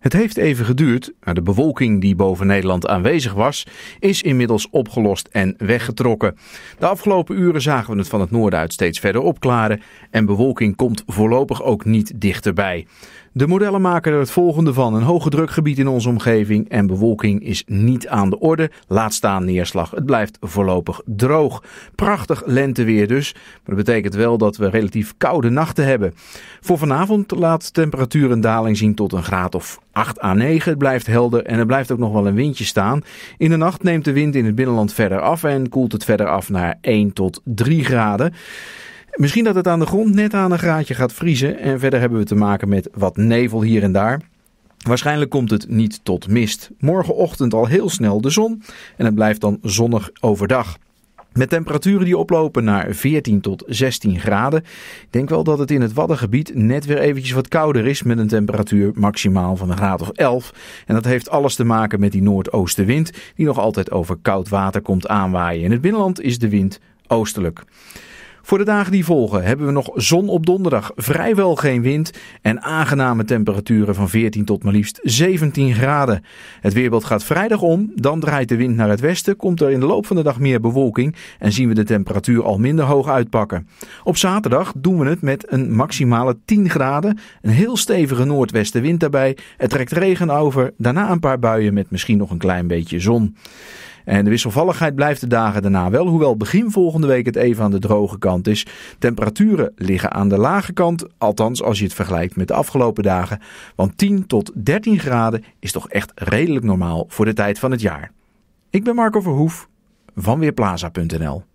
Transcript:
Het heeft even geduurd, maar de bewolking die boven Nederland aanwezig was, is inmiddels opgelost en weggetrokken. De afgelopen uren zagen we het van het noorden uit steeds verder opklaren en bewolking komt voorlopig ook niet dichterbij. De modellen maken er het volgende van. Een hoge drukgebied in onze omgeving en bewolking is niet aan de orde. Laat staan neerslag. Het blijft voorlopig droog. Prachtig lenteweer dus. Maar dat betekent wel dat we relatief koude nachten hebben. Voor vanavond laat de temperatuur een daling zien tot een graad of 8 à 9. Het blijft helder en er blijft ook nog wel een windje staan. In de nacht neemt de wind in het binnenland verder af en koelt het verder af naar 1 tot 3 graden. Misschien dat het aan de grond net aan een graadje gaat vriezen. En verder hebben we te maken met wat nevel hier en daar. Waarschijnlijk komt het niet tot mist. Morgenochtend al heel snel de zon. En het blijft dan zonnig overdag. Met temperaturen die oplopen naar 14 tot 16 graden. Ik denk wel dat het in het Waddengebied net weer eventjes wat kouder is. Met een temperatuur maximaal van een graad of 11. En dat heeft alles te maken met die noordoostenwind. Die nog altijd over koud water komt aanwaaien. In het binnenland is de wind oostelijk. Voor de dagen die volgen hebben we nog zon op donderdag, vrijwel geen wind en aangename temperaturen van 14 tot maar liefst 17 graden. Het weerbeeld gaat vrijdag om, dan draait de wind naar het westen, komt er in de loop van de dag meer bewolking en zien we de temperatuur al minder hoog uitpakken. Op zaterdag doen we het met een maximale 10 graden, een heel stevige noordwestenwind daarbij. Het trekt regen over, daarna een paar buien met misschien nog een klein beetje zon. En de wisselvalligheid blijft de dagen daarna wel, hoewel begin volgende week het even aan de droge kant is. Temperaturen liggen aan de lage kant, althans als je het vergelijkt met de afgelopen dagen. Want 10 tot 13 graden is toch echt redelijk normaal voor de tijd van het jaar. Ik ben Marco Verhoef van Weerplaza.nl.